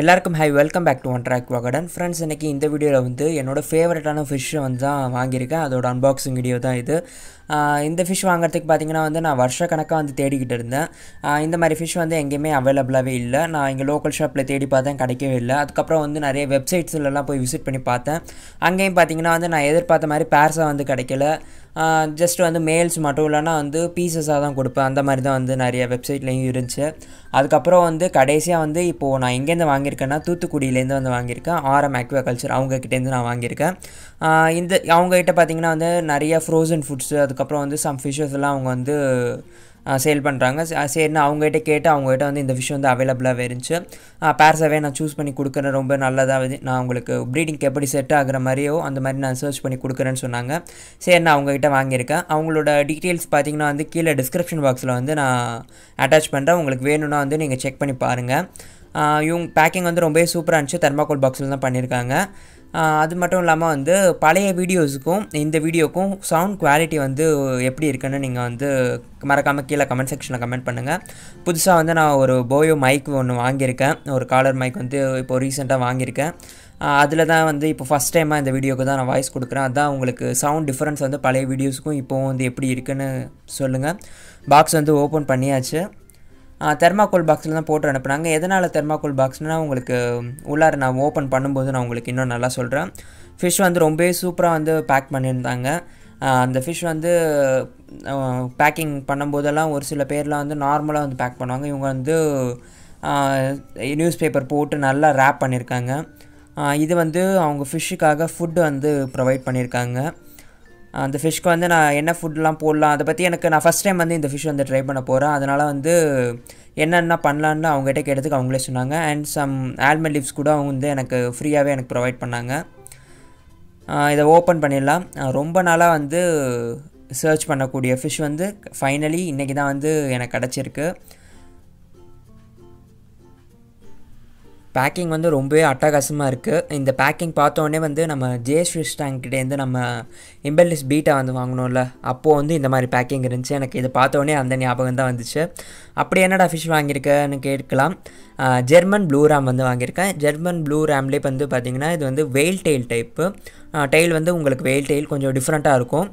எல்லாருக்கும் hi welcome back to one track வாகடன் friends இன்றைக்கி இந்த வீடியோவில் வந்து என்னோடய ஃபேவரட்டான ஃபிஷ்ஷை வந்து தான் வாங்கியிருக்கேன் அதோட அன்பாக்சிங் வீடியோ தான் இது இந்த ஃபிஷ் வாங்குறதுக்கு பார்த்திங்கன்னா வந்து நான் வருஷ கணக்காக வந்து தேடிக்கிட்டு இருந்தேன் இந்த மாதிரி ஃபிஷ் வந்து எங்கேயுமே அவைலபிளாகவே இல்லை நான் இங்கே லோக்கல் ஷாப்பில் தேடி பார்த்தேன் கிடைக்கவே இல்லை அதுக்கப்புறம் வந்து நிறைய வெப்சைட்ஸ்லலாம் போய் விசிட் பண்ணி பார்த்தேன் அங்கேயும் பார்த்திங்கன்னா வந்து நான் எதிர்பார்த்த மாதிரி பேர்ஸாக வந்து கிடைக்கல ஜஸ்ட் வந்து மேல்ஸ் மட்டும் இல்லைனா வந்து பீசஸாக தான் கொடுப்பேன் அந்த மாதிரி தான் வந்து நிறைய வெப்சைட்லேயும் இருந்துச்சு அதுக்கப்புறம் வந்து கடைசியாக வந்து இப்போது நான் எங்கேருந்து வாங்கியிருக்கேன்னா தூத்துக்குடியிலேருந்து வந்து வாங்கியிருக்கேன் ஆர்எம் கல்ச்சர் அவங்கக்கிட்டேருந்து நான் வாங்கியிருக்கேன் இந்த அவங்ககிட்ட பார்த்திங்கன்னா வந்து நிறைய ஃப்ரோசன் ஃபுட்ஸு அது அதுக்கப்புறம் வந்து சம் ஃபிஷ்ஷஸ் எல்லாம் அவங்க வந்து சேல் பண்ணுறாங்க சரின்னு அவங்ககிட்ட கேட்டு அவங்ககிட்ட வந்து இந்த ஃபிஷ் வந்து அவைலபிளாகவே இருந்துச்சு பேர்ஸாகவே நான் சூஸ் பண்ணி கொடுக்குறேன் ரொம்ப நல்லதாக நான் உங்களுக்கு ப்ரீடிங்க்கு எப்படி செட் ஆகிற மாதிரியோ அந்த மாதிரி நான் சர்ச் பண்ணி கொடுக்குறேன்னு சொன்னாங்க சரி நான் அவங்ககிட்ட வாங்கியிருக்கேன் அவங்களோட டீட்டெயில்ஸ் பார்த்தீங்கன்னா வந்து கீழே டிஸ்கிரிப்ஷன் பாக்ஸில் வந்து நான் அட்டாச் பண்ணுறேன் உங்களுக்கு வேணும்னா வந்து நீங்கள் செக் பண்ணி பாருங்கள் இவங்க பேக்கிங் வந்து ரொம்பவே சூப்பராக இருந்துச்சு தெர்மாக்கோல் பாக்ஸில் தான் பண்ணியிருக்காங்க அது மட்டும் இல்லாமல் வந்து பழைய வீடியோஸுக்கும் இந்த வீடியோக்கும் சவுண்ட் குவாலிட்டி வந்து எப்படி இருக்குன்னு நீங்கள் வந்து மறக்காமல் கீழே கமெண்ட் செக்ஷனில் கமெண்ட் பண்ணுங்கள் புதுசாக வந்து நான் ஒரு போயோ மைக் ஒன்று வாங்கியிருக்கேன் ஒரு காலர் மைக் வந்து இப்போ ரீசெண்டாக வாங்கியிருக்கேன் அதில் தான் வந்து இப்போ ஃபஸ்ட் டைமாக இந்த வீடியோக்கு தான் நான் வாய்ஸ் கொடுக்குறேன் அதுதான் உங்களுக்கு சவுண்ட் டிஃப்ரென்ஸ் வந்து பழைய வீடியோஸுக்கும் இப்போவும் வந்து எப்படி இருக்குன்னு சொல்லுங்கள் பாக்ஸ் வந்து ஓப்பன் பண்ணியாச்சு தெர்மாக்கோல் பாக்ஸில் தான் போட்டு அனுப்புனாங்க எதனால் தெர்மாக்கோல் பாக்ஸ்னால் உங்களுக்கு உள்ளார நான் ஓப்பன் பண்ணும்போது நான் உங்களுக்கு இன்னும் நல்லா சொல்கிறேன் ஃபிஷ் வந்து ரொம்பவே சூப்பராக வந்து பேக் பண்ணியிருந்தாங்க அந்த ஃபிஷ் வந்து பேக்கிங் பண்ணும்போதெல்லாம் ஒரு சில பேர்லாம் வந்து நார்மலாக வந்து பேக் பண்ணுவாங்க இவங்க வந்து நியூஸ் பேப்பர் போட்டு நல்லா ரேப் பண்ணியிருக்காங்க இது வந்து அவங்க ஃபிஷ்ஷுக்காக ஃபுட்டு வந்து ப்ரொவைட் பண்ணியிருக்காங்க அந்த ஃபிஷ்க்கு வந்து நான் என்ன ஃபுட்லாம் போடலாம் அதை பற்றி எனக்கு நான் ஃபஸ்ட் டைம் வந்து இந்த ஃபிஷ் வந்து ட்ரை பண்ண போகிறேன் அதனால் வந்து என்னென்ன பண்ணலான்னு அவங்ககிட்ட கேட்டதுக்கு அவங்களே சொன்னாங்க அண்ட் சம் ஆல்மண்ட் லீவ்ஸ் கூட அவங்க வந்து எனக்கு ஃப்ரீயாகவே எனக்கு ப்ரொவைட் பண்ணாங்க இதை ஓப்பன் பண்ணிடலாம் ரொம்ப நாளாக வந்து சர்ச் பண்ணக்கூடிய ஃபிஷ் வந்து ஃபைனலி இன்றைக்கி தான் வந்து எனக்கு கிடச்சிருக்கு பேக்கிங் வந்து ரொம்பவே அட்டகாசமாக இருக்குது இந்த பேக்கிங் பார்த்தோன்னே வந்து நம்ம ஜே ஸ்விஷ் டேங்க்கிட்டேருந்து நம்ம இம்பெல்லிஸ் பீட்டா வந்து வாங்கினோம்ல அப்போது வந்து இந்த மாதிரி பேக்கிங் இருந்துச்சு எனக்கு இது பார்த்தோன்னே அந்த ஞாபகம் தான் வந்துச்சு அப்படி என்னடா ஃபிஷ் வாங்கியிருக்கேன்னு கேட்கலாம் ஜெர்மன் ப்ளூ ரேம் வந்து வாங்கியிருக்கேன் ஜெர்மன் ப்ளூ ரேம்லேயே வந்து பார்த்திங்கன்னா இது வந்து வெயில் டெயில் டைப்பு டெயில் வந்து உங்களுக்கு வெயில் டெயில் கொஞ்சம் டிஃப்ரெண்ட்டாக இருக்கும்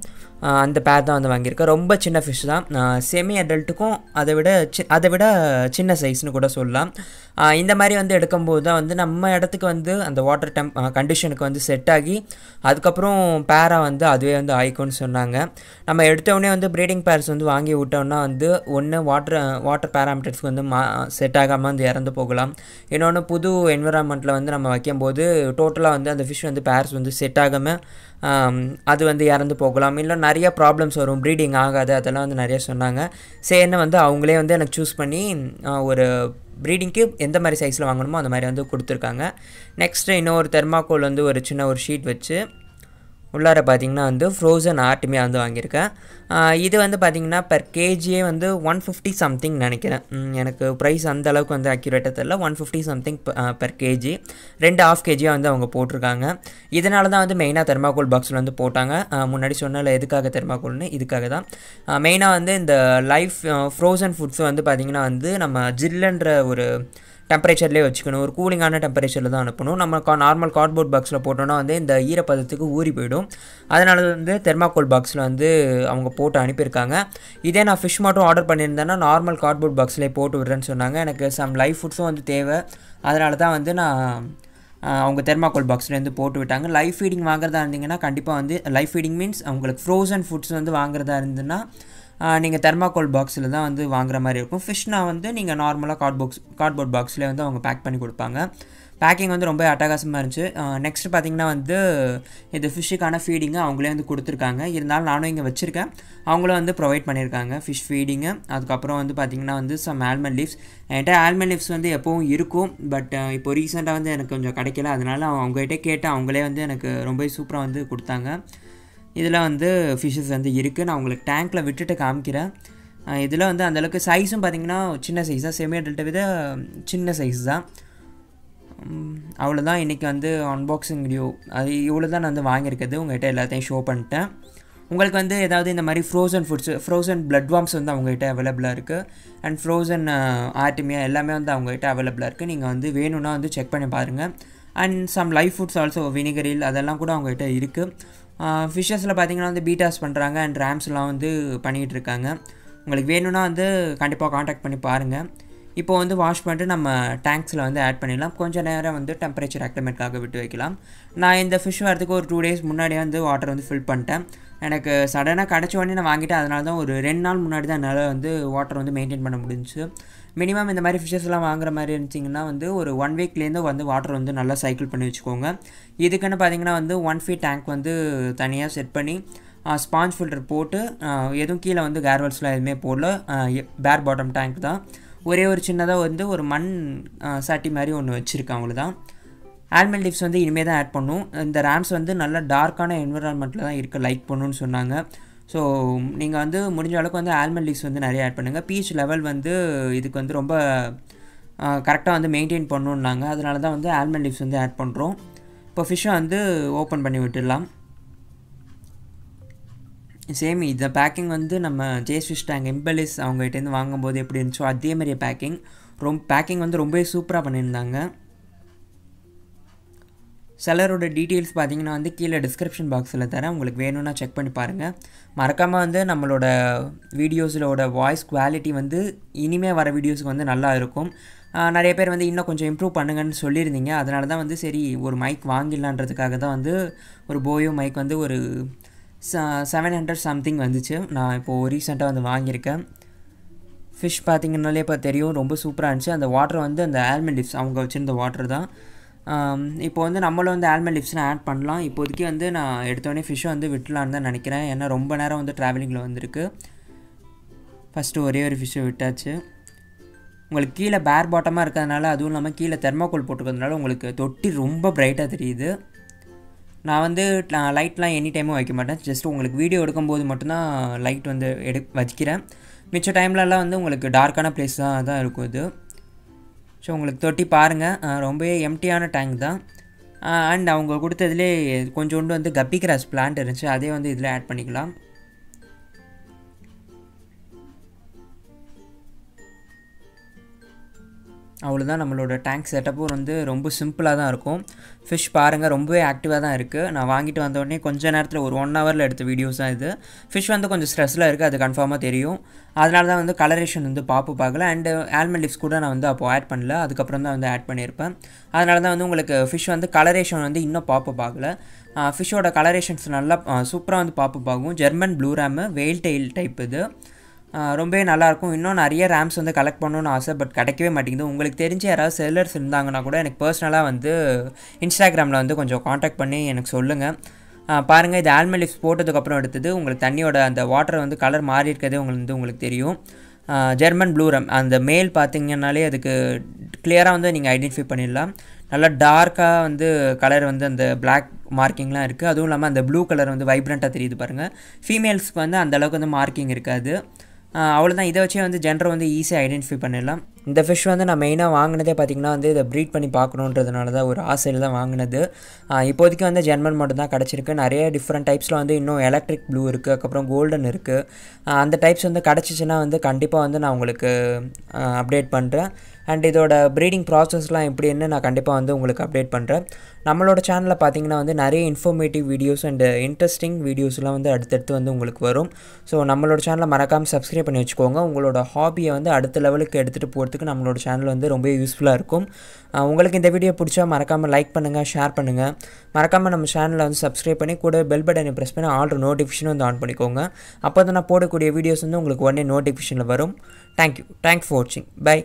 அந்த பேர் தான் வந்து வாங்கியிருக்கேன் ரொம்ப சின்ன ஃபிஷ் தான் செமி அடல்ட்டுக்கும் அதை விட சி அதை விட சின்ன சைஸ்னு கூட சொல்லலாம் இந்த மாதிரி வந்து எடுக்கும்போது தான் வந்து நம்ம இடத்துக்கு வந்து அந்த வாட்டர் டெம் கண்டிஷனுக்கு வந்து செட் ஆகி அதுக்கப்புறம் பேராக வந்து அதுவே வந்து ஆயிக்கும்னு சொன்னாங்க நம்ம எடுத்தோடனே வந்து ப்ரீடிங் பேர்ஸ் வந்து வாங்கி விட்டோம்னா வந்து ஒன்று வாட்டர் வாட்டர் பேராமீட்டர்ஸ்க்கு வந்து மா செட் ஆகாமல் வந்து இறந்து வந்து போகலாம் இன்னொன்று புது என்விரான்மெண்ட்டில் வந்து நம்ம வைக்கும்போது டோட்டலாக வந்து அந்த ஃபிஷ் வந்து பேர்ஸ் வந்து செட் ஆகாமல் அது வந்து இறந்து போகலாம் இல்லை நிறைய ப்ராப்ளம்ஸ் வரும் ப்ரீடிங் ஆகாது அதெல்லாம் வந்து நிறைய சொன்னாங்க சரின்னு வந்து அவங்களே வந்து எனக்கு சூஸ் பண்ணி ஒரு ப்ரீடிங்க்கு எந்த மாதிரி சைஸில் வாங்கணுமோ அந்த மாதிரி வந்து கொடுத்துருக்காங்க நெக்ஸ்ட்டு இன்னொரு தெர்மாக்கோல் வந்து ஒரு சின்ன ஒரு ஷீட் வச்சு உள்ளார பார்த்தீங்கன்னா வந்து ஃப்ரோசன் ஆர்ட்டுமே வந்து வாங்கியிருக்கேன் இது வந்து பார்த்திங்கன்னா பர் கேஜியே வந்து ஒன் ஃபிஃப்டி சம்திங் நினைக்கிறேன் எனக்கு ப்ரைஸ் அந்த அளவுக்கு வந்து அக்யூரேட்டாக தெரியல one fifty something per kg ரெண்டு ஆஃப் கேஜியாக வந்து அவங்க போட்டிருக்காங்க இதனால தான் வந்து மெயினாக தெர்மாக்கோல் பாக்ஸில் வந்து போட்டாங்க முன்னாடி சொன்னல எதுக்காக தெர்மாக்கோல்னு இதுக்காக தான் மெயினாக வந்து இந்த லைஃப் ஃப்ரோசன் ஃபுட்ஸ் வந்து பார்த்திங்கன்னா வந்து நம்ம ஜில்லுன்ற ஒரு டெம்பரேச்சர்லேயே வச்சுக்கணும் ஒரு கூலிங்கான டெம்பரேச்சரில் தான் அனுப்பணும் நம்ம கா நார்மல் கார்ட்போர்ட் பாக்ஸில் போட்டோன்னா வந்து இந்த ஈரப்பதத்துக்கு ஊறி போயிடும் அதனால வந்து தெர்மாக்கோல் பாக்ஸில் வந்து அவங்க போட்டு அனுப்பியிருக்காங்க இதே நான் ஃபிஷ் மட்டும் ஆர்டர் பண்ணியிருந்தேன்னா நார்மல் கார்ட்போர்ட் பாக்ஸ்லேயே போட்டு விடுறேன்னு சொன்னாங்க எனக்கு சம் லைஃப் ஃபுட்ஸும் வந்து தேவை அதனால தான் வந்து நான் அவங்க தெர்மாக்கோல் பாக்ஸ்லேருந்து போட்டு விட்டாங்க லைஃப் ஃபீடிங் வாங்குறதா இருந்தீங்கன்னா கண்டிப்பாக வந்து லைஃப் ஃபீடிங் மீன்ஸ் அவங்களுக்கு ஃப்ரோசன் ஃபுட்ஸ் வந்து வாங்குறதா இருந்ததுன்னா நீங்கள் தெர்மாக்கோல் பாக்ஸில் தான் வந்து வாங்குற மாதிரி இருக்கும் ஃபிஷ்னால் வந்து நீங்கள் நார்மலாக கார்ட் பாக்ஸ் கார்ட்போர்ட் பாக்ஸில் வந்து அவங்க பேக் பண்ணி கொடுப்பாங்க பேக்கிங் வந்து ரொம்ப அட்டகாசமாக இருந்துச்சு நெக்ஸ்ட் பார்த்திங்கன்னா வந்து இது ஃபிஷ்ஷுக்கான ஃபீடிங்கு அவங்களே வந்து கொடுத்துருக்காங்க இருந்தாலும் நானும் இங்கே வச்சுருக்கேன் அவங்களும் வந்து ப்ரொவைட் பண்ணியிருக்காங்க ஃபிஷ் ஃபீடிங்கு அதுக்கப்புறம் வந்து பார்த்திங்கன்னா வந்து சம் ஆல்மண்ட் லீவ்ஸ் என்கிட்ட ஆல்மண்ட் லீவ்ஸ் வந்து எப்போவும் இருக்கும் பட் இப்போ ரீசெண்டாக வந்து எனக்கு கொஞ்சம் கிடைக்கல அதனால அவங்ககிட்ட கேட்டு அவங்களே வந்து எனக்கு ரொம்ப சூப்பராக வந்து கொடுத்தாங்க இதில் வந்து ஃபிஷஸ் வந்து இருக்குது நான் உங்களுக்கு டேங்க்கில் விட்டுட்டு காமிக்கிறேன் இதில் வந்து அந்தளவுக்கு சைஸும் பார்த்திங்கன்னா சின்ன சைஸ் தான் செமி அடல்ட்டை விட சின்ன சைஸ் தான் அவ்வளோதான் இன்றைக்கி வந்து அன்பாக்சிங் வீடியோ அது இவ்வளோ தான் நான் வந்து வாங்கியிருக்கிறது உங்கள்கிட்ட எல்லாத்தையும் ஷோ பண்ணிட்டேன் உங்களுக்கு வந்து ஏதாவது இந்த மாதிரி frozen foods frozen blood worms வந்து அவங்ககிட்ட அவைலபிளாக இருக்குது அண்ட் ஃப்ரோசன் ஆர்டிமியா எல்லாமே வந்து அவங்ககிட்ட அவைலபிளாக இருக்குது நீங்கள் வந்து வேணும்னா வந்து செக் பண்ணி பாருங்கள் and some life foods also வினிகரில் அதெல்லாம் கூட அவங்ககிட்ட இருக்குது ஃபிஷர்ஸில் பார்த்தீங்கன்னா வந்து பீட்டாஸ் பண்ணுறாங்க அண்ட் ரேம்ஸ்லாம் வந்து பண்ணிகிட்ருக்காங்க உங்களுக்கு வேணும்னா வந்து கண்டிப்பாக காண்டாக்ட் பண்ணி பாருங்கள் இப்போ வந்து வாஷ் பண்ணிட்டு நம்ம டேங்க்ஸில் வந்து ஆட் பண்ணிடலாம் கொஞ்சம் நேரம் வந்து டெம்பரேச்சர் அக்லிமெண்ட்காக விட்டு வைக்கலாம் நான் இந்த ஃபிஷ் வரதுக்கு ஒரு டூ டேஸ் முன்னாடியே வந்து வாட்டர் வந்து ஃபில் பண்ணிட்டேன் எனக்கு சடனாக கிடச்ச உடனே நான் வாங்கிட்டேன் அதனால தான் ஒரு ரெண்டு நாள் முன்னாடி தான் என்னால் வந்து வாட்டர் வந்து மெயின்டைன் பண்ண முடிஞ்சு மினிமம் இந்த மாதிரி ஃபிஷஸ்லாம் வாங்குற மாதிரி இருந்துச்சிங்கன்னா வந்து ஒரு ஒன் வீக்லேருந்து வந்து வாட்டர் வந்து நல்லா சைக்கிள் பண்ணி வச்சுக்கோங்க இதுக்குன்னு பார்த்தீங்கன்னா வந்து ஒன் ஃபீட் டேங்க் வந்து தனியாக செட் பண்ணி ஸ்பாஞ்ச் ஃபில்டர் போட்டு எதுவும் கீழே வந்து கேர்வல்ஸ்லாம் எதுவுமே போடல பேர் பாட்டம் டேங்க் தான் ஒரே ஒரு சின்னதாக வந்து ஒரு மண் சாட்டி மாதிரி ஒன்று வச்சுருக்கேன் தான் ஆல்மண்ட் லீவ்ஸ் வந்து இனிமேல் தான் ஆட் பண்ணும் இந்த ரேம்ஸ் வந்து நல்ல டார்க்கான என்விரான்மெண்ட்டில் தான் இருக்குது லைக் பண்ணுன்னு சொன்னாங்க ஸோ நீங்கள் வந்து முடிஞ்ச அளவுக்கு வந்து ஆல்மண்ட் லீவ்ஸ் வந்து நிறைய ஆட் பண்ணுங்கள் பீச் லெவல் வந்து இதுக்கு வந்து ரொம்ப கரெக்டாக வந்து மெயின்டைன் பண்ணணுன்னாங்க அதனால தான் வந்து ஆல்மண்ட் லீவ்ஸ் வந்து ஆட் பண்ணுறோம் இப்போ ஃபிஷ்ஷை வந்து ஓப்பன் பண்ணி விட்டுடலாம் சேம் இந்த பேக்கிங் வந்து நம்ம ஜேஸ்விஷ் டேங் இம்பலிஸ் அவங்ககிட்டேருந்து வாங்கும்போது எப்படி இருந்துச்சோ அதே மாதிரியே பேக்கிங் ரொம் பேக்கிங் வந்து ரொம்பவே சூப்பராக பண்ணியிருந்தாங்க சிலரோட டீட்டெயில்ஸ் பார்த்தீங்கன்னா வந்து கீழே டிஸ்கிரிப்ஷன் பாக்ஸில் தரேன் உங்களுக்கு வேணும்னா செக் பண்ணி பாருங்கள் மறக்காமல் வந்து நம்மளோட வீடியோஸோட வாய்ஸ் குவாலிட்டி வந்து இனிமேல் வர வீடியோஸுக்கு வந்து நல்லா இருக்கும் நிறைய பேர் வந்து இன்னும் கொஞ்சம் இம்ப்ரூவ் பண்ணுங்கன்னு சொல்லியிருந்தீங்க அதனால தான் வந்து சரி ஒரு மைக் வாங்கிடலான்றதுக்காக தான் வந்து ஒரு போயோ மைக் வந்து ஒரு செவன் ஹண்ட்ரட் சம்திங் வந்துச்சு நான் இப்போது ரீசெண்டாக வந்து வாங்கியிருக்கேன் ஃபிஷ் பார்த்திங்கனாலே இப்போ தெரியும் ரொம்ப சூப்பராக இருந்துச்சு அந்த வாட்டர் வந்து அந்த ஆல்மண்ட் லிப்ஸ் அவங்க வச்சுருந்த வாட்டர் தான் இப்போ வந்து நம்மளும் வந்து ஆல்மண்ட் லிப்ஸ்லாம் ஆட் பண்ணலாம் இப்போதைக்கு வந்து நான் எடுத்தோடனே ஃபிஷ்ஷை வந்து விட்டலான்னு தான் நினைக்கிறேன் ஏன்னா ரொம்ப நேரம் வந்து ட்ராவலிங்கில் வந்திருக்கு ஃபஸ்ட்டு ஒரே ஒரு ஃபிஷ்ஷை விட்டாச்சு உங்களுக்கு கீழே பேர் பாட்டமாக இருக்கிறதுனால அதுவும் இல்லாமல் கீழே தெர்மாக்கோல் போட்டுக்கிறதுனால உங்களுக்கு தொட்டி ரொம்ப ப்ரைட்டாக தெரியுது நான் வந்து நான் லைட்லாம் எனி டைமும் வைக்க மாட்டேன் ஜஸ்ட் உங்களுக்கு வீடியோ எடுக்கும்போது மட்டும்தான் லைட் வந்து எடு வச்சிக்கிறேன் மிச்ச டைம்லலாம் வந்து உங்களுக்கு டார்க்கான ப்ளேஸ் தான் தான் இருக்கும் இது ஸோ உங்களுக்கு தொட்டி பாருங்கள் ரொம்பவே எம்டியான டேங்க் தான் அண்ட் அவங்க கொடுத்ததுலேயே கொஞ்சோண்டு வந்து கப்பிக்கிற பிளான்ட் இருந்துச்சு அதே வந்து இதில் ஆட் பண்ணிக்கலாம் அவ்வளோதான் நம்மளோட டேங்க் செட்டப்பும் வந்து ரொம்ப சிம்பிளாக தான் இருக்கும் ஃபிஷ் பாருங்கள் ரொம்பவே ஆக்டிவாக தான் இருக்குது நான் வாங்கிட்டு வந்தோடனே கொஞ்சம் நேரத்தில் ஒரு ஒன் ஹவரில் எடுத்த வீடியோஸ் தான் இது ஃபிஷ் வந்து கொஞ்சம் ஸ்ட்ரெஸ்ஸில் இருக்குது அது கன்ஃபார்மாக தெரியும் அதனால தான் வந்து கலரேஷன் வந்து பாப்பு பார்க்கல அண்டு ஆல்மண்ட் லிப்ஸ் கூட நான் வந்து அப்போது ஆட் பண்ணல அதுக்கப்புறம் தான் வந்து ஆட் பண்ணியிருப்பேன் அதனால தான் வந்து உங்களுக்கு ஃபிஷ் வந்து கலரேஷன் வந்து இன்னும் பாப்பு பார்க்கல ஃபிஷ்ஷோட கலரேஷன்ஸ் நல்லா சூப்பராக வந்து பாப்பு பார்க்கும் German blue ram veil tail type இது ரொம்பவே நல்லாயிருக்கும் இன்னும் நிறைய ரேம்ஸ் வந்து கலெக்ட் பண்ணணும்னு ஆசை பட் கிடைக்கவே மாட்டேங்குது உங்களுக்கு தெரிஞ்சு யாராவது செல்லர்ஸ் இருந்தாங்கன்னா கூட எனக்கு பர்சனலாக வந்து இன்ஸ்டாகிராமில் வந்து கொஞ்சம் காண்டாக்ட் பண்ணி எனக்கு சொல்லுங்கள் பாருங்கள் இது ஆல்மெலிப்ஸ் போட்டதுக்கப்புறம் எடுத்தது உங்களுக்கு தண்ணியோட அந்த வாட்டர் வந்து கலர் மாறி இருக்கிறதே உங்களுக்கு வந்து உங்களுக்கு தெரியும் ஜெர்மன் ப்ளூ ரம் அந்த மேல் பார்த்தீங்கன்னாலே அதுக்கு கிளியராக வந்து நீங்கள் ஐடென்டிஃபை பண்ணிடலாம் நல்லா டார்க்காக வந்து கலர் வந்து அந்த பிளாக் மார்க்கிங்லாம் இருக்குது அதுவும் இல்லாமல் அந்த ப்ளூ கலர் வந்து வைப்ரண்ட்டாக தெரியுது பாருங்கள் ஃபீமேல்ஸ்க்கு வந்து அந்தளவுக்கு வந்து மார்க்கிங் இருக்காது அவ்வளோதான் இதை வச்சே வந்து ஜென்டரை வந்து ஈஸியாக ஐடென்டிஃபை பண்ணிடலாம் இந்த ஃபிஷ் வந்து நான் மெயினாக வாங்கினதே பார்த்திங்கன்னா வந்து இதை ப்ரீட் பண்ணி பார்க்கணுன்றதுனால தான் ஒரு ஆசையில் தான் வாங்கினது இப்போதைக்கு வந்து ஜென்மன் மட்டும் தான் கிடச்சிருக்கு நிறைய டிஃப்ரெண்ட் டைப்ஸில் வந்து இன்னும் எலக்ட்ரிக் ப்ளூ இருக்குது அதுக்கப்புறம் கோல்டன் இருக்குது அந்த டைப்ஸ் வந்து கிடச்சிச்சின்னா வந்து கண்டிப்பாக வந்து நான் உங்களுக்கு அப்டேட் பண்ணுறேன் அண்ட் இதோட ப்ரீடிங் ப்ராசஸ்லாம் எப்படின்னு நான் கண்டிப்பாக வந்து உங்களுக்கு அப்டேட் பண்ணுறேன் நம்மளோட சேனலில் பார்த்தீங்கன்னா வந்து நிறைய இன்ஃபர்மேட்டிவ் வீடியோஸ் அண்ட் இன்ட்ரெஸ்டிங் வீடியோஸ்லாம் வந்து அடுத்தடுத்து வந்து உங்களுக்கு வரும் ஸோ நம்மளோட சேனலை மறக்காமல் சப்ஸ்கிரைப் பண்ணி வச்சுக்கோங்க உங்களோட ஹாபியை வந்து அடுத்த லெவலுக்கு எடுத்துகிட்டு போ பண்ணுறதுக்கு நம்மளோட சேனல் வந்து ரொம்ப யூஸ்ஃபுல்லாக இருக்கும் உங்களுக்கு இந்த வீடியோ பிடிச்சா மறக்காமல் லைக் பண்ணுங்கள் ஷேர் பண்ணுங்கள் மறக்காமல் நம்ம சேனலை வந்து சப்ஸ்கிரைப் பண்ணி கூட பெல் பட்டனை ப்ரெஸ் பண்ணி ஆல்ரெடி நோட்டிஃபிகேஷன் வந்து ஆன் பண்ணிக்கோங்க அப்போ தான் நான் போடக்கூடிய வீடியோஸ் வந்து உங்களுக்கு உடனே நோட்டிஃபிகேஷனில் வரும் தேங்க்யூ தேங்க்ஸ் ஃபார் வாட்சிங் பை